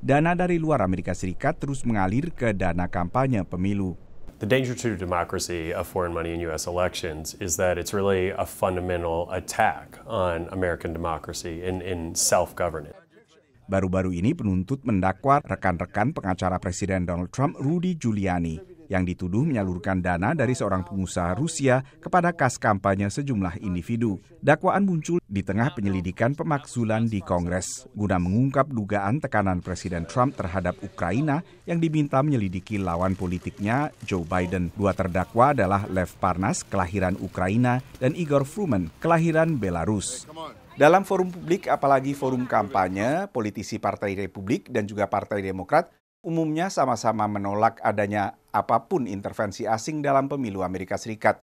dana dari luar Amerika Serikat terus mengalir ke dana kampanye pemilu. The danger to democracy of foreign money in U.S. elections is that it's really a fundamental attack on American democracy in, in self-governance. Baru-baru ini penuntut mendakwa rekan-rekan pengacara Presiden Donald Trump, Rudy Giuliani yang dituduh menyalurkan dana dari seorang pengusaha Rusia kepada kas kampanye sejumlah individu. Dakwaan muncul di tengah penyelidikan pemakzulan di Kongres guna mengungkap dugaan tekanan Presiden Trump terhadap Ukraina yang diminta menyelidiki lawan politiknya Joe Biden. Dua terdakwa adalah Lev Parnas kelahiran Ukraina dan Igor Fruman kelahiran Belarus. Dalam forum publik, apalagi forum kampanye, politisi Partai Republik dan juga Partai Demokrat umumnya sama-sama menolak adanya apapun intervensi asing dalam pemilu Amerika Serikat.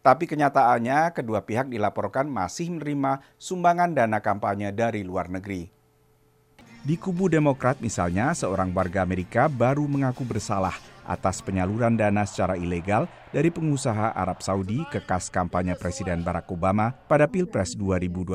Tapi kenyataannya kedua pihak dilaporkan masih menerima sumbangan dana kampanye dari luar negeri. Di kubu Demokrat misalnya, seorang warga Amerika baru mengaku bersalah atas penyaluran dana secara ilegal dari pengusaha Arab Saudi ke kas kampanye Presiden Barack Obama pada Pilpres 2012.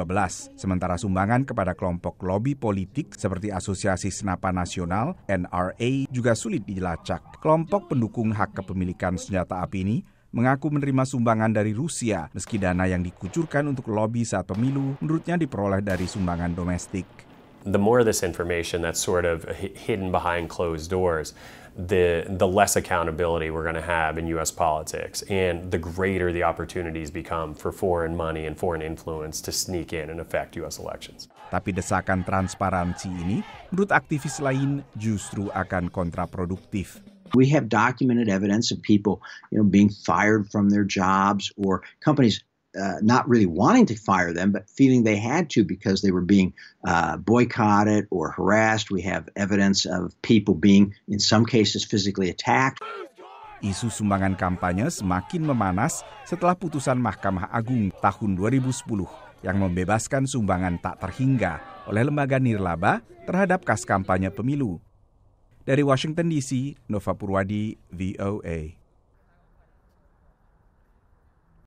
Sementara sumbangan kepada kelompok lobi politik seperti Asosiasi Senapa Nasional NRA juga sulit dilacak. Kelompok pendukung hak kepemilikan senjata api ini mengaku menerima sumbangan dari Rusia, meski dana yang dikucurkan untuk lobi saat pemilu menurutnya diperoleh dari sumbangan domestik. the more of this information that's sort of hidden behind closed doors, the, the less accountability we're going to have in US politics, and the greater the opportunities become for foreign money and foreign influence to sneak in and affect US elections. Tapi desakan transparansi ini, menurut aktivis lain, justru akan kontraproduktif. We have documented evidence of people, you know, being fired from their jobs or companies uh, not really wanting to fire them, but feeling they had to because they were being uh, boycotted or harassed. We have evidence of people being, in some cases, physically attacked. Isu sumbangan kampanye semakin memanas setelah putusan Mahkamah Agung tahun 2010 yang membebaskan sumbangan tak terhingga oleh lembaga nirlaba terhadap kas kampanye pemilu. Dari Washington DC, Nova Purwadi, VOA.